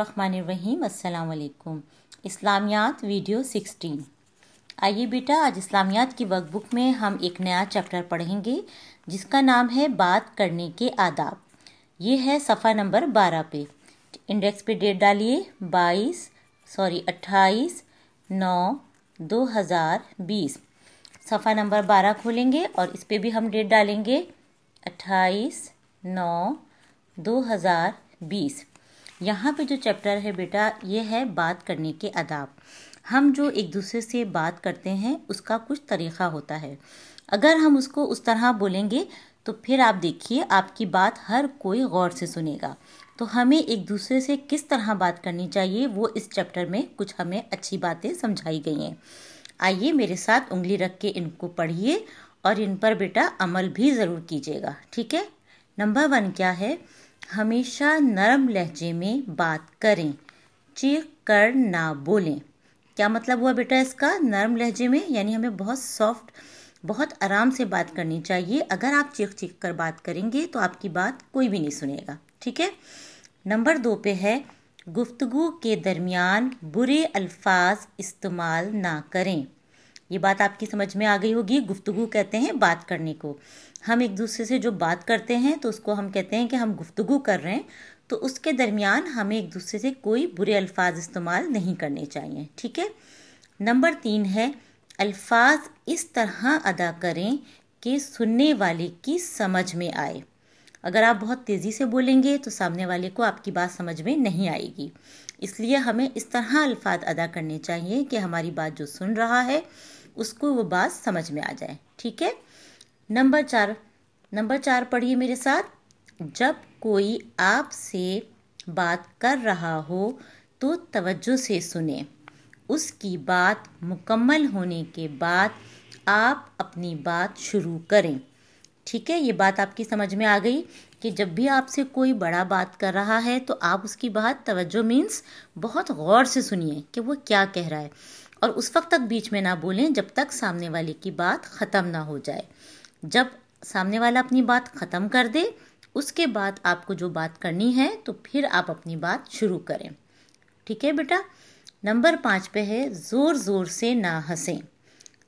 अस्सलाम वालेकुम इस्लामियात video sixteen आइए बेटा आज इस्लामियात की वर्कबुक में हम एक नया चैप्टर पढ़ेंगे जिसका नाम है बात करने के आदाब ये है सफ़ा नंबर बारह पे इंडेक्स पे डेट डालिए बाईस सॉरी अट्ठाईस नौ दो हज़ार बीस सफ़ा नंबर बारह खोलेंगे और इस पर भी हम डेट डालेंगे अट्ठाईस नौ दो हज़ार बीस यहाँ पे जो चैप्टर है बेटा ये है बात करने के आदाब हम जो एक दूसरे से बात करते हैं उसका कुछ तरीक़ा होता है अगर हम उसको उस तरह बोलेंगे तो फिर आप देखिए आपकी बात हर कोई गौर से सुनेगा तो हमें एक दूसरे से किस तरह बात करनी चाहिए वो इस चैप्टर में कुछ हमें अच्छी बातें समझाई गई हैं आइए मेरे साथ उंगली रख के इनको पढ़िए और इन पर बेटा अमल भी ज़रूर कीजिएगा ठीक है नंबर वन क्या है हमेशा नरम लहजे में बात करें चीख कर ना बोलें क्या मतलब हुआ बेटा इसका नरम लहजे में यानी हमें बहुत सॉफ्ट बहुत आराम से बात करनी चाहिए अगर आप चीख चीख कर बात करेंगे तो आपकी बात कोई भी नहीं सुनेगा ठीक है नंबर दो पे है गुफ्तगु के दरमियान बुरे अल्फाज इस्तेमाल ना करें ये बात आपकी समझ में आ गई होगी गुफ्तगु कहते हैं बात करने को हम एक दूसरे से जो बात करते हैं तो उसको हम कहते हैं कि हम गुफ्तगु कर रहे हैं तो उसके दरमियान हमें एक दूसरे से कोई बुरे अल्फाज इस्तेमाल नहीं करने चाहिए ठीक है नंबर तीन है अल्फाज इस तरह अदा करें कि सुनने वाले की समझ में आए अगर आप बहुत तेज़ी से बोलेंगे तो सामने वाले को आपकी बात समझ में नहीं आएगी इसलिए हमें इस तरह अल्फाज अदा करने चाहिए कि हमारी बात जो सुन रहा है उसको वो बात समझ में आ जाए ठीक है नंबर चार नंबर चार पढ़िए मेरे साथ जब कोई आपसे बात कर रहा हो तो तवज्जो से सुने उसकी बात मुकम्मल होने के बाद आप अपनी बात शुरू करें ठीक है ये बात आपकी समझ में आ गई कि जब भी आपसे कोई बड़ा बात कर रहा है तो आप उसकी बात तवज्जो मीन्स बहुत गौर से सुनिए कि वो क्या कह रहा है और उस वक्त तक बीच में ना बोलें जब तक सामने वाले की बात ख़त्म ना हो जाए जब सामने वाला अपनी बात ख़त्म कर दे उसके बाद आपको जो बात करनी है तो फिर आप अपनी बात शुरू करें ठीक है बेटा नंबर पाँच पे है ज़ोर ज़ोर से ना हंसें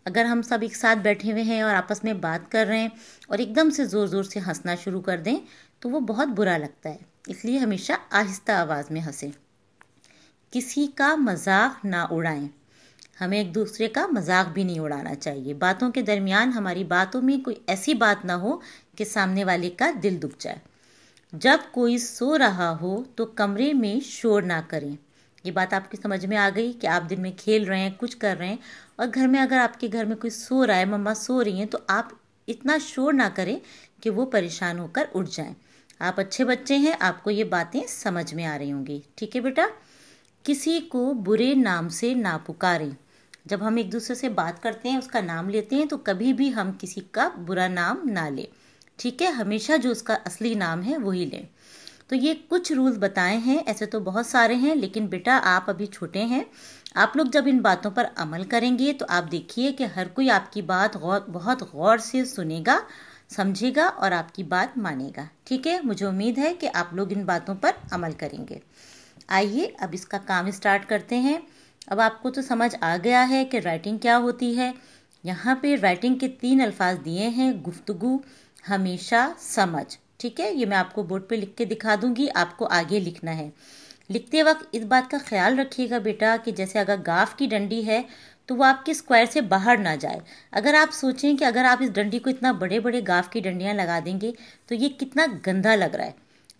अगर हम सब एक साथ बैठे हुए हैं और आपस में बात कर रहे हैं और एकदम से ज़ोर ज़ोर से हंसना शुरू कर दें तो वो बहुत बुरा लगता है इसलिए हमेशा आहिस्ता आवाज़ में हंसें किसी का मजाक ना उड़ाएं हमें एक दूसरे का मजाक भी नहीं उड़ाना चाहिए बातों के दरमियान हमारी बातों में कोई ऐसी बात ना हो कि सामने वाले का दिल दुख जाए जब कोई सो रहा हो तो कमरे में शोर ना करें ये बात आपकी समझ में आ गई कि आप दिन में खेल रहे हैं कुछ कर रहे हैं और घर में अगर आपके घर में कोई सो रहा है मम्मा सो रही हैं तो आप इतना शोर ना करें कि वो परेशान होकर उठ जाएं आप अच्छे बच्चे हैं आपको ये बातें समझ में आ रही होंगी ठीक है बेटा किसी को बुरे नाम से ना पुकारें जब हम एक दूसरे से बात करते हैं उसका नाम लेते हैं तो कभी भी हम किसी का बुरा नाम ना लें ठीक है हमेशा जो उसका असली नाम है वही लें तो ये कुछ रूल बताए हैं ऐसे तो बहुत सारे हैं लेकिन बेटा आप अभी छोटे हैं आप लोग जब इन बातों पर अमल करेंगे तो आप देखिए कि हर कोई आपकी बात गौर बहुत गौर से सुनेगा समझेगा और आपकी बात मानेगा ठीक है मुझे उम्मीद है कि आप लोग इन बातों पर अमल करेंगे आइए अब इसका काम स्टार्ट करते हैं अब आपको तो समझ आ गया है कि राइटिंग क्या होती है यहाँ पे राइटिंग के तीन अल्फाज दिए हैं गुफ्तगु हमेशा समझ ठीक है ये मैं आपको बोर्ड पे लिख के दिखा दूंगी आपको आगे लिखना है लिखते वक्त इस बात का ख्याल रखिएगा बेटा कि जैसे अगर गाफ की डंडी है तो वो आपके स्क्वायर से बाहर ना जाए अगर आप सोचें कि अगर आप इस डंडी को इतना बड़े बड़े गाफ की डंडियाँ लगा देंगे तो ये कितना गंदा लग रहा है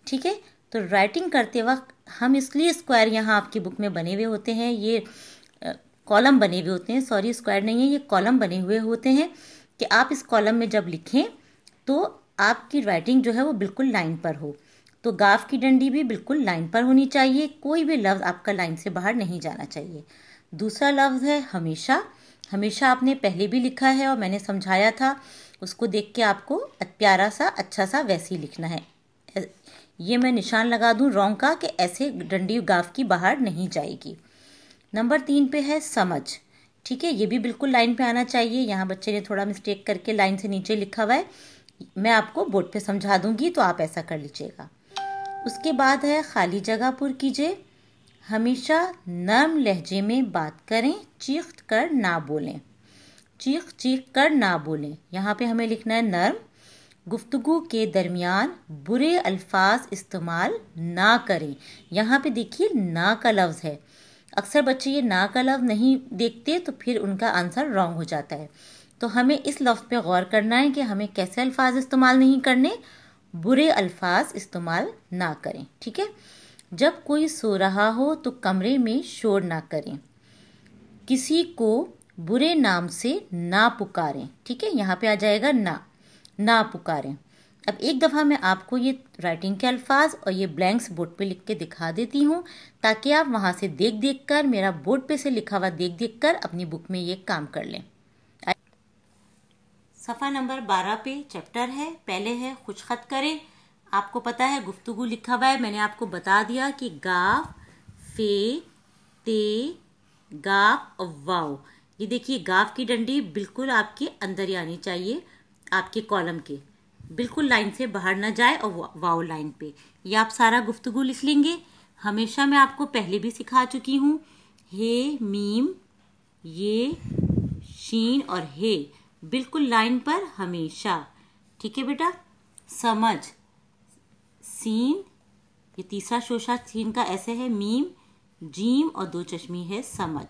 ठीक है तो राइटिंग करते वक्त हम इसलिए स्क्वायर यहाँ आपकी बुक में बने हुए होते हैं ये कॉलम बने हुए होते हैं सॉरी स्क्वायर नहीं है ये कॉलम बने हुए होते हैं कि आप इस कॉलम में जब लिखें तो आपकी राइटिंग जो है वो बिल्कुल लाइन पर हो तो गाफ की डंडी भी बिल्कुल लाइन पर होनी चाहिए कोई भी लफ्ज़ आपका लाइन से बाहर नहीं जाना चाहिए दूसरा लफ्ज़ है हमेशा हमेशा आपने पहले भी लिखा है और मैंने समझाया था उसको देख के आपको प्यारा सा अच्छा सा वैसे ही लिखना है ये मैं निशान लगा दूं रोंग का कि ऐसे डंडी गाफ की बाहर नहीं जाएगी नंबर तीन पे है समझ ठीक है ये भी बिल्कुल लाइन पे आना चाहिए यहाँ बच्चे ने थोड़ा मिस्टेक करके लाइन से नीचे लिखा हुआ है मैं आपको बोर्ड पे समझा दूंगी तो आप ऐसा कर लीजिएगा उसके बाद है खाली जगह पुर कीजिए हमेशा नर्म लहजे में बात करें चीख कर ना बोलें चीख चीख कर ना बोलें यहाँ पे हमें लिखना है नर्म गुफ्तगु के दरमियान बुरे अल्फाज इस्तेमाल ना करें यहाँ पे देखिए ना का लफ्ज़ है अक्सर बच्चे ये ना का लफ्ज़ नहीं देखते तो फिर उनका आंसर रॉन्ग हो जाता है तो हमें इस लफ्ज़ पे गौर करना है कि हमें कैसे अल्फाज इस्तेमाल नहीं करने बुरे अल्फाज इस्तेमाल ना करें ठीक है जब कोई सो रहा हो तो कमरे में शोर ना करें किसी को बुरे नाम से ना पुकारें ठीक है यहाँ पे आ जाएगा ना ना पुकारें अब एक दफ़ा मैं आपको ये राइटिंग के अल्फाज और ये ब्लैंक्स बोर्ड पे लिख के दिखा देती हूँ ताकि आप वहाँ से देख देख कर मेरा बोर्ड पे से लिखा हुआ देख देख कर अपनी बुक में ये काम कर लें सफ़ा नंबर बारह पे चैप्टर है पहले है खुश खत करें आपको पता है गुफ्तगु लिखा हुआ है मैंने आपको बता दिया कि गाव फे ते गाव और वाव ये देखिए गाव की डंडी बिल्कुल आपके अंदर ही आनी चाहिए आपके कॉलम के बिल्कुल लाइन से बाहर ना जाए और वाओ लाइन पे ये आप सारा गुफ्तगु लिख लेंगे हमेशा मैं आपको पहले भी सिखा चुकी हूँ हे मीम ये शीन और हे बिल्कुल लाइन पर हमेशा ठीक है बेटा समझ सीन ये तीसरा शोषा सीन का ऐसे है मीम जीम और दो चश्मी है समझ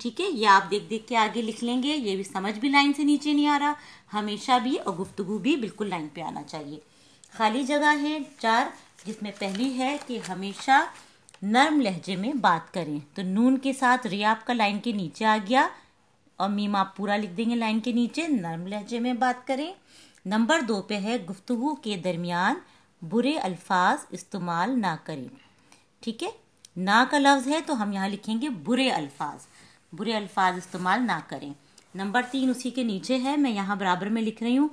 ठीक है ये आप देख देख के आगे लिख लेंगे ये भी समझ भी लाइन से नीचे नहीं आ रहा हमेशा भी और गुफ्तगु भी बिल्कुल लाइन पे आना चाहिए खाली जगह है चार जिसमें पहली है कि हमेशा नर्म लहजे में बात करें तो नून के साथ रियाब का लाइन के नीचे आ गया और मीम आप पूरा लिख देंगे लाइन के नीचे नर्म लहजे में बात करें नंबर दो पे है गुफ्तु के दरमियान बुरे अल्फाज इस्तेमाल ना करें ठीक है ना का लफ्ज़ है तो हम यहाँ लिखेंगे बुरे अल्फाज बुरे अल्फाज इस्तेमाल ना करें नंबर तीन उसी के नीचे है मैं यहाँ बराबर में लिख रही हूँ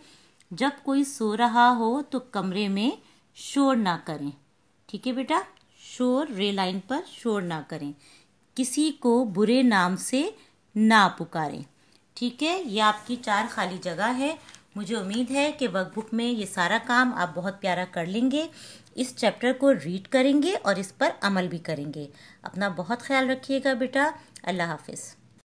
जब कोई सो रहा हो तो कमरे में शोर ना करें ठीक है बेटा शोर रे लाइन पर शोर ना करें किसी को बुरे नाम से ना पुकारें ठीक है ये आपकी चार खाली जगह है मुझे उम्मीद है कि वर्कबुक में ये सारा काम आप बहुत प्यारा कर लेंगे इस चैप्टर को रीड करेंगे और इस पर अमल भी करेंगे अपना बहुत ख्याल रखिएगा बेटा अल्लाह हाफिज़